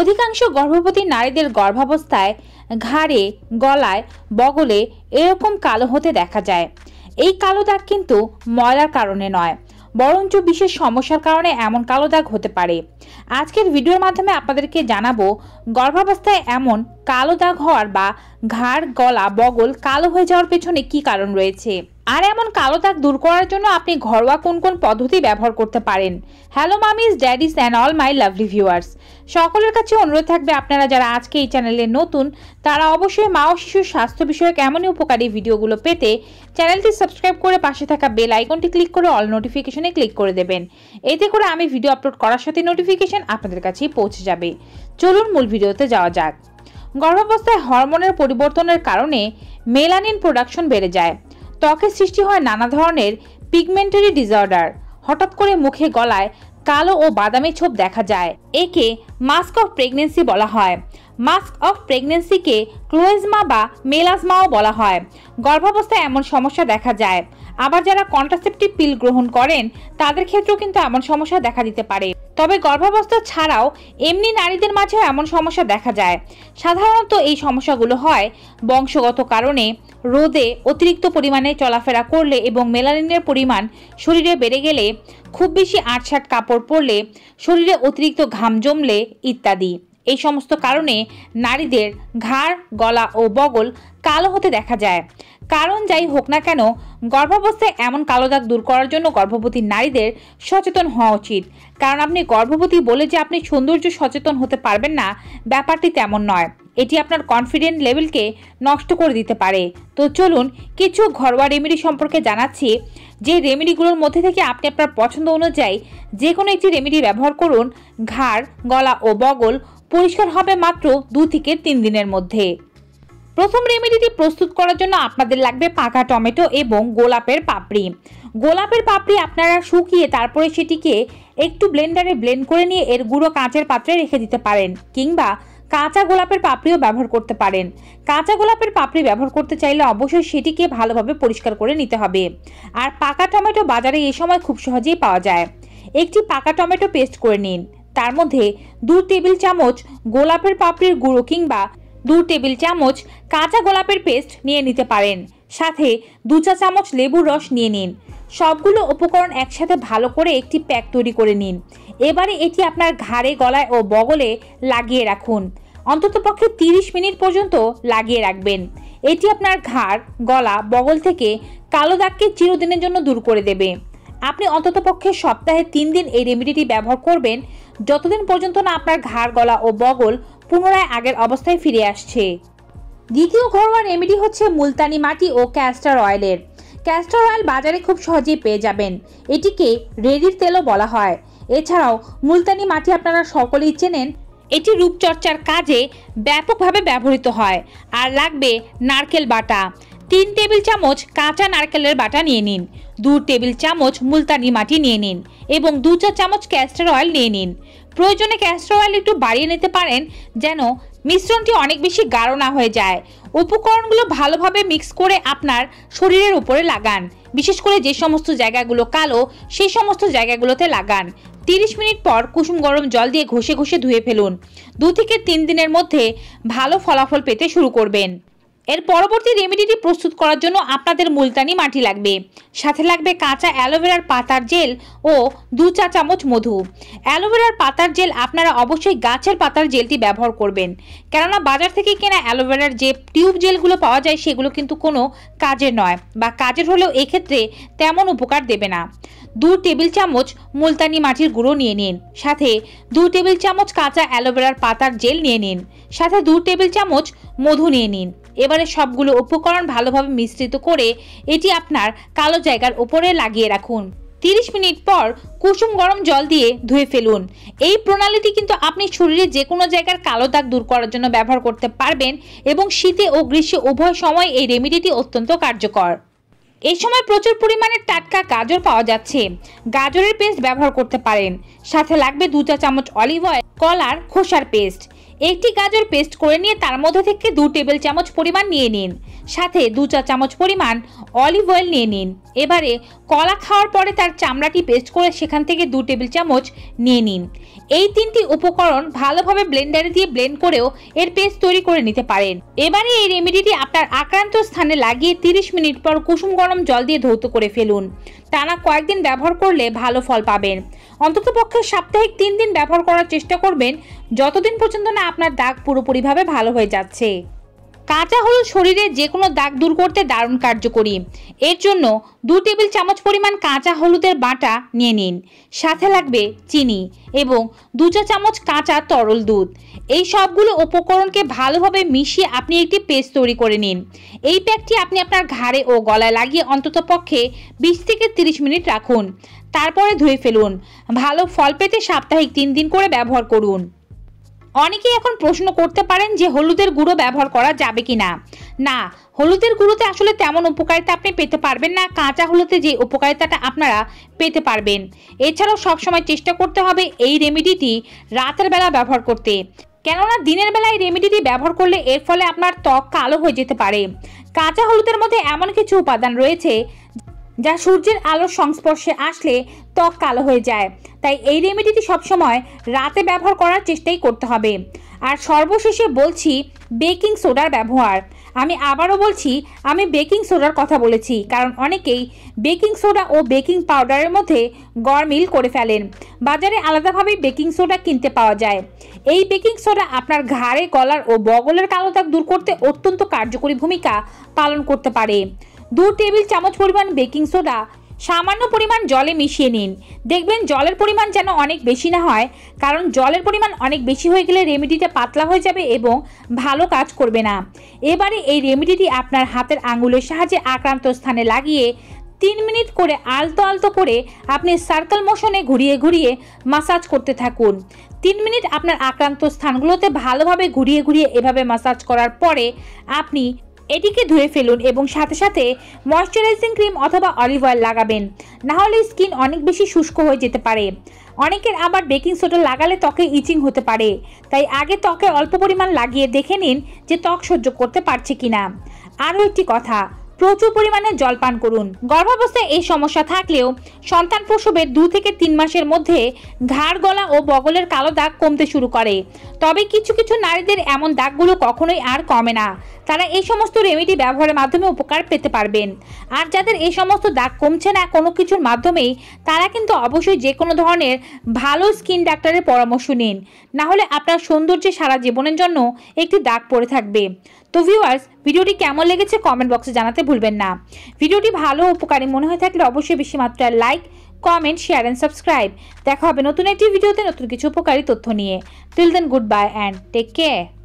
অধিকাংশ গর্ভবতী নারীদের গর্ভাবস্থায় ঘাড়ে গলায় বগলে এরকম কালো হতে দেখা যায় এই কালো দাগ কিন্তু ময়লার কারণে নয় বরঞ্চ বিশেষ সমস্যার কারণে এমন কালো দাগ হতে পারে আজকের ভিডিওর মাধ্যমে আপনাদেরকে জানাবো গর্ভাবস্থায় এমন কালো দাগ হওয়ার বা ঘাড় গলা বগল কালো হয়ে যাওয়ার পেছনে কি কারণ রয়েছে আর এমন কালো দাগ দূর করার জন্য আপনি ঘরোয়া কোন কোন পদ্ধতি ব্যবহার করতে পারেন hello mummies daddies and all my lovely viewers সকলের কাছে অনুরোধ থাকবে আপনারা যারা আজকে এই চ্যানেলে নতুন তারা অবশ্যই মা ও শিশুর স্বাস্থ্য বিষয়ক এমনই উপকারী ভিডিওগুলো পেতে চ্যানেলটি সাবস্ক্রাইব করে পাশে থাকা বেল আইকনটি ক্লিক করে অল নোটিফিকেশনে ক্লিক করে দেবেন এতে করে আমি ভিডিও আপলোড করার সাথে নোটিফিকেশন আপনাদের কাছেই পৌঁছে যাবে চলুন মূল ভিডিওতে যাওয়া যাক গর্ভাবস্থায় হরমোনের পরিবর্তনের কারণে মেলানিন প্রোডাকশন বেড়ে যায় ত্বকে সৃষ্টি হয় নানা ধরনের পিগমেন্টারি ডিসঅর্ডার হঠাৎ করে মুখে গলায় কালো ও বাদামি ছোপ দেখা যায় একে মাস্ক অফ প্রেগনেন্সি বলা হয় মাস্ক অফ প্রেগনেন্সিকে ক্লোয়েজমা বা মেলাজমাও বলা হয় গর্ভাবস্থায় এমন সমস্যা দেখা যায় আবার যারা কন্ট্রাসেপটিভ পিল গ্রহণ করেন তাদের ক্ষেত্রেও কিন্তু এমন সমস্যা দেখা দিতে পারে তবে গর্ভাবস্থা ছাড়াও এমনি নারীদের মাঝেও এমন সমস্যা দেখা যায় সাধারণত এই সমস্যাগুলো হয় বংশগত কারণে রোদে অতিরিক্ত পরিমাণে চলাফেরা করলে এবং মেলানিনের পরিমাণ শরীরে বেড়ে গেলে খুব বেশি আটসাট কাপড় পরলে শরীরে অতিরিক্ত ঘাম জমলে ইত্যাদি এই সমস্ত কারণে নারীদের ঘাড় গলা ও বগল কালো হতে দেখা যায় কারণ যাই হোক না কেন গর্ভাবস্থায় এমন কালো দাগ দূর করার জন্য গর্ভবতী নারীদের সচেতন হওয়া উচিত কারণ আপনি গর্ভবতী বলে যে আপনি সৌন্দর্য সচেতন হতে পারবেন না ব্যাপারটি তেমন নয় এটি আপনার কনফিডেন্ট লেভেলকে নষ্ট করে দিতে পারে তো চলুন কিছু ঘরোয়া রেমেডি সম্পর্কে জানাচ্ছি যে রেমেডিগুলোর মধ্যে থেকে আপনি আপনার পছন্দ অনুযায়ী যে কোনো একটি রেমেডি ব্যবহার করুন ঘাড় গলা ও বগল পরিষ্কার হবে মাত্র দু থেকে তিন দিনের মধ্যে প্রথম রেমেডিটি প্রস্তুত করার জন্য আপনাদের লাগবে পাকা টমেটো এবং গোলাপের পাপড়ি গোলাপের পাপড়ি আপনারা শুকিয়ে তারপরে সেটিকে একটু ব্লেন্ডারে ব্লেন্ড করে নিয়ে এর গুঁড়ো কাঁচের পাত্রে রেখে দিতে পারেন কিংবা কাঁচা গোলাপের পাপড়িও ব্যবহার করতে পারেন কাঁচা গোলাপের পাপড়ি ব্যবহার করতে চাইলে অবশ্যই সেটিকে ভালোভাবে পরিষ্কার করে নিতে হবে আর পাকা টমেটো বাজারে এ সময় খুব সহজেই পাওয়া যায় একটি পাকা টমেটো পেস্ট করে নিন তার মধ্যে দু টেবিল চামচ গোলাপের পাপড়ির গুঁড়ো কিংবা দু টেবিল চামচ কাঁচা গোলাপের পেস্ট নিয়ে নিতে পারেন সাথে দু চা চামচ লেবুর রস নিয়ে নিন সবগুলো উপকরণ একসাথে ভালো করে একটি প্যাক তৈরি করে নিন এবারে এটি আপনার ঘাড়ে গলায় ও বগলে লাগিয়ে রাখুন অন্ততপক্ষে তিরিশ মিনিট পর্যন্ত লাগিয়ে রাখবেন এটি আপনার ঘাড় গলা বগল থেকে কালো দাগকে চিরদিনের জন্য দূর করে দেবে আপনি অন্ততপক্ষে সপ্তাহে তিন দিন এই রেমিডিটি ব্যবহার করবেন যতদিন পর্যন্ত না আপনার ঘাড় গলা ও বগল পুনরায় আগের অবস্থায় ফিরে আসছে দ্বিতীয় ঘরোয়া রেমেডি হচ্ছে মুলতানি মাটি ও ক্যাস্টার অয়েলের ক্যাস্টার অয়েল বাজারে খুব সহজেই পেয়ে যাবেন এটিকে রেডির তেলও বলা হয় এছাড়াও মুলতানি মাটি আপনারা সকলেই চেনেন এটি রূপচর্চার কাজে ব্যাপকভাবে ব্যবহৃত হয় আর লাগবে নারকেল বাটা তিন টেবিল চামচ কাঁচা নারকেলের বাটা নিয়ে নিন দু টেবিল চামচ মুলতানি মাটি নিয়ে নিন এবং দু চার চামচ ক্যাস্টার অয়েল নিয়ে নিন প্রয়োজনে ক্যাস্টার অয়েল একটু বাড়িয়ে নিতে পারেন যেন মিশ্রণটি অনেক বেশি গাঢ় না হয়ে যায় উপকরণগুলো ভালোভাবে মিক্স করে আপনার শরীরের উপরে লাগান বিশেষ করে যে সমস্ত জায়গাগুলো কালো সেই সমস্ত জায়গাগুলোতে লাগান 30 মিনিট পর কুসুম গরম জল দিয়ে ঘষে ঘষে ধুয়ে ফেলুন দু থেকে তিন দিনের মধ্যে ভালো ফলাফল পেতে শুরু করবেন এর পরবর্তী রেমেডিটি প্রস্তুত করার জন্য আপনাদের মুলতানি মাটি লাগবে সাথে লাগবে কাঁচা অ্যালোভেরার পাতার জেল ও দু চা চামচ মধু অ্যালোভেরার পাতার জেল আপনারা অবশ্যই গাছের পাতার জেলটি ব্যবহার করবেন কেননা বাজার থেকে কেনা অ্যালোভেরার যে টিউব জেলগুলো পাওয়া যায় সেগুলো কিন্তু কোনো কাজের নয় বা কাজের হলেও এক্ষেত্রে তেমন উপকার দেবে না দু টেবিল চামচ মুলতানি মাটির গুঁড়ো নিয়ে নিন সাথে দু টেবিল চামচ কাঁচা অ্যালোভেরার পাতার জেল নিয়ে নিন সাথে দু টেবিল চামচ মধু নিয়ে নিন এবারে সবগুলো উপকরণ ভালোভাবে মিশ্রিত করে এটি আপনার কালো জায়গার ওপরে লাগিয়ে রাখুন তিরিশ মিনিট পর কুসুম গরম জল দিয়ে ধুয়ে ফেলুন এই প্রণালীটি কিন্তু আপনি শরীরে যে কোনো জায়গার কালো দাগ দূর করার জন্য ব্যবহার করতে পারবেন এবং শীতে ও গ্রীষ্মে উভয় সময় এই রেমিডিটি অত্যন্ত কার্যকর এই সময় প্রচুর পরিমাণে টাটকা গাজর পাওয়া যাচ্ছে গাজরের পেস্ট ব্যবহার করতে পারেন সাথে লাগবে দু চা চামচ অলিভ অয়েল কলার খোসার পেস্ট একটি গাজর পেস্ট করে নিয়ে তার মধ্যে থেকে দু টেবিল চামচ পরিমাণ নিয়ে নিন সাথে দু চা চামচ পরিমাণ অলিভ অয়েল নিয়ে নিন এবারে কলা খাওয়ার পরে তার চামড়াটি পেস্ট করে সেখান থেকে দু টেবিল চামচ নিয়ে নিন এই তিনটি উপকরণ ভালোভাবে ব্লেন্ডারে দিয়ে ব্লেন্ড করেও এর পেস্ট তৈরি করে নিতে পারেন এবারে এই রেমিডিটি আপনার আক্রান্ত স্থানে লাগিয়ে 30 মিনিট পর কুসুম গরম জল দিয়ে ধৌত করে ফেলুন টানা কয়েকদিন ব্যবহার করলে ভালো ফল পাবেন অন্ততপক্ষে সাপ্তাহিক তিন দিন ব্যবহার করার চেষ্টা করবেন যতদিন পর্যন্ত না আপনার দাগ পুরোপুরিভাবে ভালো হয়ে যাচ্ছে কাঁচা হলুদ শরীরে যে কোনো দাগ দূর করতে দারুণ কার্যকরী এর জন্য দু টেবিল চামচ পরিমাণ কাঁচা হলুদের বাটা নিয়ে নিন সাথে লাগবে চিনি এবং দু চা চামচ কাঁচা তরল দুধ এই সবগুলো উপকরণকে ভালোভাবে মিশিয়ে আপনি একটি পেস্ট তৈরি করে নিন এই প্যাকটি আপনি আপনার ঘাড়ে ও গলায় লাগিয়ে অন্তত পক্ষে বিশ থেকে তিরিশ মিনিট রাখুন তারপরে ধুয়ে ফেলুন ভালো ফল পেতে সাপ্তাহিক তিন দিন করে ব্যবহার করুন অনেকেই এখন প্রশ্ন করতে পারেন যে হলুদের গুঁড়ো ব্যবহার করা যাবে কি না না হলুদের গুঁড়োতে আসলে তেমন উপকারিতা আপনি পেতে পারবেন না কাঁচা হলুদে যে উপকারিতাটা আপনারা পেতে পারবেন এছাড়াও সবসময় চেষ্টা করতে হবে এই রেমিডিটি রাতের বেলা ব্যবহার করতে কেননা দিনের বেলায় রেমিডিটি ব্যবহার করলে এর ফলে আপনার ত্বক কালো হয়ে যেতে পারে কাঁচা হলুদের মধ্যে এমন কিছু উপাদান রয়েছে যা সূর্যের আলোর সংস্পর্শে আসলে ত্বক কালো হয়ে যায় তাই এই রেমেডিটি সবসময় রাতে ব্যবহার করার চেষ্টাই করতে হবে আর সর্বশেষে বলছি বেকিং সোডার ব্যবহার আমি আবারও বলছি আমি বেকিং সোডার কথা বলেছি কারণ অনেকেই বেকিং সোডা ও বেকিং পাউডারের মধ্যে গড়মিল করে ফেলেন বাজারে আলাদাভাবে বেকিং সোডা কিনতে পাওয়া যায় এই বেকিং সোডা আপনার ঘাড়ে গলার ও বগলের কালো দাগ দূর করতে অত্যন্ত কার্যকরী ভূমিকা পালন করতে পারে দু টেবিল চামচ পরিমাণ বেকিং সোডা সামান্য পরিমাণ জলে মিশিয়ে নিন দেখবেন জলের পরিমাণ যেন অনেক বেশি না হয় কারণ জলের পরিমাণ অনেক বেশি হয়ে গেলে রেমেডিটা পাতলা হয়ে যাবে এবং ভালো কাজ করবে না এবারে এই রেমেডিটি আপনার হাতের আঙুলের সাহায্যে আক্রান্ত স্থানে লাগিয়ে তিন মিনিট করে আলতো আলতো করে আপনি সার্কেল মোশনে ঘুরিয়ে ঘুরিয়ে মাসাজ করতে থাকুন তিন মিনিট আপনার আক্রান্ত স্থানগুলোতে ভালোভাবে ঘুরিয়ে ঘুরিয়ে এভাবে মাসাজ করার পরে আপনি এটিকে ধুয়ে ফেলুন এবং সাথে সাথে ময়শ্চারাইজিং ক্রিম অথবা অলিভ অয়েল লাগাবেন না হলে স্কিন অনেক বেশি শুষ্ক হয়ে যেতে পারে অনেকের আবার বেকিং সোডা লাগালে ত্বকে ইচিং হতে পারে তাই আগে ত্বকে অল্প পরিমাণ লাগিয়ে দেখে নিন যে ত্বক সহ্য করতে পারছে কিনা আরও একটি কথা প্রচুর পরিমাণে জল পান করুন গর্ভাবস্থায় এই সমস্যা থাকলেও সন্তান প্রসবের দু থেকে তিন মাসের মধ্যে ঘাড় গলা ও বগলের কালো দাগ কমতে শুরু করে তবে কিছু কিছু নারীদের এমন দাগগুলো কখনোই আর কমে না তারা এই সমস্ত রেমেডি ব্যবহারের মাধ্যমে উপকার পেতে পারবেন আর যাদের এই সমস্ত দাগ কমছে না কোনো কিছুর মাধ্যমেই তারা কিন্তু অবশ্যই যে কোনো ধরনের ভালো স্কিন ডাক্তারের পরামর্শ নিন না হলে আপনার সৌন্দর্যে সারা জীবনের জন্য একটি দাগ পড়ে থাকবে তো ভিউয়ার্স ভিডিওটি কেমন লেগেছে কমেন্ট বক্সে জানাতে ভুলবেন না ভিডিওটি ভালো উপকারী মনে হয়ে থাকলে অবশ্যই বেশি মাত্রায় like comment share and subscribe দেখা হবে নতুন একটি ভিডিওতে নতুন কিছু উপকারী তথ্য নিয়ে till then goodbye and take care